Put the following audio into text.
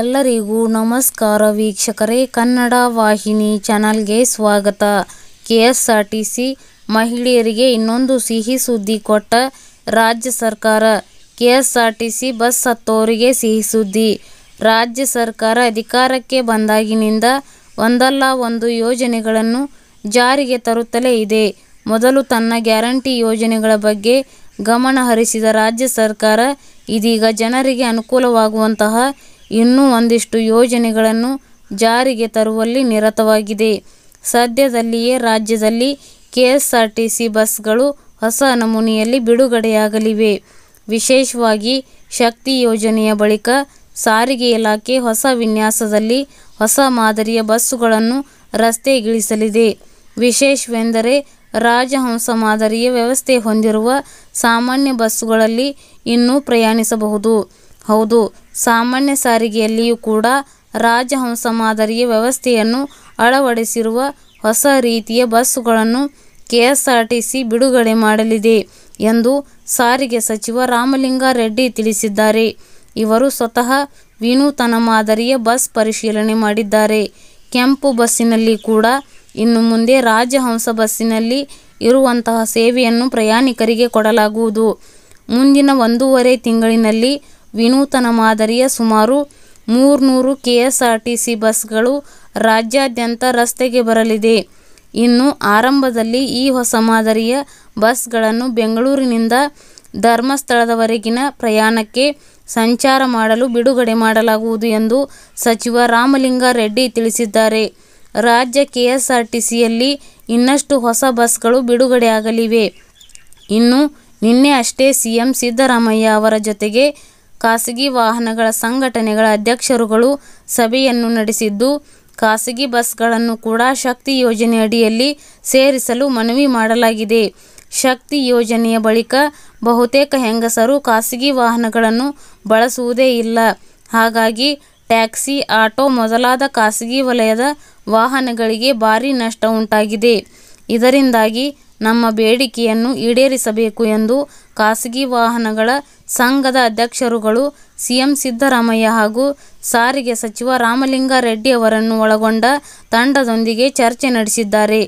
ಎಲ್ಲರಿಗೂ ನಮಸ್ಕಾರ ವೀಕ್ಷಕರೇ ಕನ್ನಡ ವಾಹಿನಿ ಚಾನಲ್ಗೆ ಸ್ವಾಗತ K S R T C ಮಹಿಳೆಯರಿಗೆ ಇನ್ನೊಂದು ಸಿಹಿ ಸುದ್ದಿ ಕೊಟ್ಟ ರಾಜ್ಯ ಸರ್ಕಾರ K S R T C bus ಹತ್ತೋರಿಗೆ ಸಿಹಿ ಸುದ್ದಿ ರಾಜ್ಯ ಸರ್ಕಾರ ಅಧಿಕಾರಕ್ಕೆ ಬಂದಾಗಿನಿಂದ ಒಂದಲ್ಲ ಒಂದು ಯೋಜನೆಗಳನ್ನು ಜಾರಿಗೆ ತರುತ್ತಲೇ ಇದೆ ಮೊದಲು ತನ್ನ ಗ್ಯಾರಂಟಿ ಯೋಜನೆಗಳ ಬಗ್ಗೆ ಗಮನ ಹರಿಸಿದ ರಾಜ್ಯ ಸರ್ಕಾರ ಇದೀಗ ಜನರಿಗೆ ಅನುಕೂಲವಾಗುವಂತಹ ಇನ್ನೂ ಒಂದಿಷ್ಟು ಯೋಜನೆಗಳನ್ನು ಜಾರಿಗೆ ತರುವಲ್ಲಿ ನಿರತವಾಗಿದೆ. ಸದ್ಯದಲ್ಲಿಯೇ ರಾಜ್ಯದಲ್ಲಿ ಕೆಎಸ್ಆರ್ಟಿಸಿ ಬಸ್ಗಳು ಹೊಸ ನಮೂನೆಯಲ್ಲಿ ಬಿಡುಗಡೆಯಾಗಲಿವೆ. ವಿಶೇಷವಾಗಿ ಶಕ್ತಿ ಯೋಜನೆಯ ಬಳಿಕ ಸಾರಿಗೆ ಇಲಾಖೆ ಹೊಸ ವಿನ್ಯಾಸದಲ್ಲಿ ಹೊಸ ಮಾದರಿಯ ಬಸ್ಸುಗಳನ್ನು ರಸ್ತೆಗಿಳಿಸಲಿದೆ. ವಿಶೇಷವೆಂದರೆ ರಾಜಹಂಸ ಮಾದರಿಯ ವ್ಯವಸ್ಥೆ ಹೊಂದಿರುವ ಸಾಮಾನ್ಯ ಬಸ್ಸುಗಳಲ್ಲಿ ಇನ್ನೂ ಪ್ರಯಾಣಿಸಬಹುದು. ಹೌದು ಸಾಮಾನ್ಯ ಸಾರಿಗೆಯಲ್ಲಿಯೂ ಕೂಡ ರಾಜಹಂಸ ಮಾದರಿಯ ವ್ಯವಸ್ಥೆಯನ್ನು ಅಳವಡಿಸಿರುವ ಹೊಸ ರೀತಿಯ ಬಸ್ಸುಗಳನ್ನು ಕೆಎಸ್ಆರ್ಟಿಸಿ ಬಿಡುಗಡೆ ಮಾಡಲಿದೆ ಎಂದು ಸಾರಿಗೆ ಸಚಿವ ರಾಮಲಿಂಗಾರೆಡ್ಡಿ ತಿಳಿಸಿದ್ದಾರೆ ಇವರು ಸ್ವತಃ ವಿನೂತನ ಮಾದರಿಯ ಬಸ್ ಪರಿಶೀಲನೆ ಮಾಡಿದ್ದಾರೆ ಕೆಂಪು ಬಸ್ಸಿನಲ್ಲಿ ಕೂಡ ಇನ್ನು ಮುಂದೆ ರಾಜಹಂಸ ಬಸ್ಸಿನಲ್ಲಿ ಇರುವಂತಹ ಸೇವೆಯನ್ನು ಪ್ರಯಾಣಿಕರಿಗೆ ಕೊಡಲಾಗುವುದು ಮುಂದಿನ ಒಂದೂವರೆ ತಿಂಗಳಿನಲ್ಲಿ ವಿನೂತನ ಮಾದರಿಯ ಸುಮಾರು ಮೂರ್ನೂರು ಕೆಎಸ್ಆರ್ಟಿಸಿ ಬಸ್ಗಳು ರಾಜ್ಯಾದ್ಯಂತ ರಸ್ತೆಗೆ ಬರಲಿದೆ. ಇನ್ನು ಆರಂಭದಲ್ಲಿ ಈ ಹೊಸ ಮಾದರಿಯ ಬಸ್ಗಳನ್ನು ಬೆಂಗಳೂರಿನಿಂದ ಧರ್ಮಸ್ಥಳದವರೆಗಿನ ಪ್ರಯಾಣಕ್ಕೆ ಸಂಚಾರ ಮಾಡಲು ಬಿಡುಗಡೆ ಮಾಡಲಾಗುವುದು ಎಂದು ಸಚಿವ ರಾಮಲಿಂಗಾರೆಡ್ಡಿ ತಿಳಿಸಿದ್ದಾರೆ. ರಾಜ್ಯ ಕೆಎಸ್ಆರ್ಟಿಸಿಯಲ್ಲಿ ಇನ್ನಷ್ಟು ಹೊಸ ಬಸ್ಗಳು ಬಿಡುಗಡೆಯಾಗಲಿವೆ. ಇನ್ನು ನಿನ್ನೆ ಅಷ್ಟೇ ಸಿಎಂ ಸಿದ್ದರಾಮಯ್ಯ ಅವರ ಜೊತೆಗೆ ಖಾಸಗಿ ವಾಹನಗಳ ಸಂಘಟನೆಗಳ ಅಧ್ಯಕ್ಷರುಗಳು ಸಭೆಯನ್ನು ನಡೆಸಿದ್ದು ಖಾಸಗಿ ಬಸ್ಗಳನ್ನು ಕೂಡ ಶಕ್ತಿ ಯೋಜನೆ ಅಡಿಯಲ್ಲಿ ಸೇರಿಸಲು ಮನವಿ ಮಾಡಲಾಗಿದೆ ಶಕ್ತಿ ಯೋಜನೆಯ ಬಳಿಕ ಬಹುತೇಕ ಹೆಂಗಸರು ಖಾಸಗಿ ವಾಹನಗಳನ್ನು ಬಳಸುವುದೇ ಇಲ್ಲ ಹಾಗಾಗಿ ಟ್ಯಾಕ್ಸಿ ಆಟೋ ಮೊದಲಾದ ಖಾಸಗಿ ವಲಯದ ವಾಹನಗಳಿಗೆ ಭಾರಿ ನಷ್ಟ ಉಂಟಾಗಿದೆ ಇದರಿಂದಾಗಿ ನಮ್ಮ ಬೇಡಿಕೆಯನ್ನು ಈಡೇರಿಸಬೇಕು ಎಂದು ಖಾಸಗಿ ವಾಹನಗಳ ಸಂಘದ ಅಧ್ಯಕ್ಷರುಗಳು ಸಿಎಂ ಸಿದ್ದರಾಮಯ್ಯ ಹಾಗೂ ಸಾರಿಗೆ ಸಚಿವ ರಾಮಲಿಂಗಾರೆಡ್ಡಿ ಅವರನ್ನು ಒಳಗೊಂಡ ತಂಡದೊಂದಿಗೆ ಚರ್ಚೆ ನಡೆಸಿದ್ದಾರೆ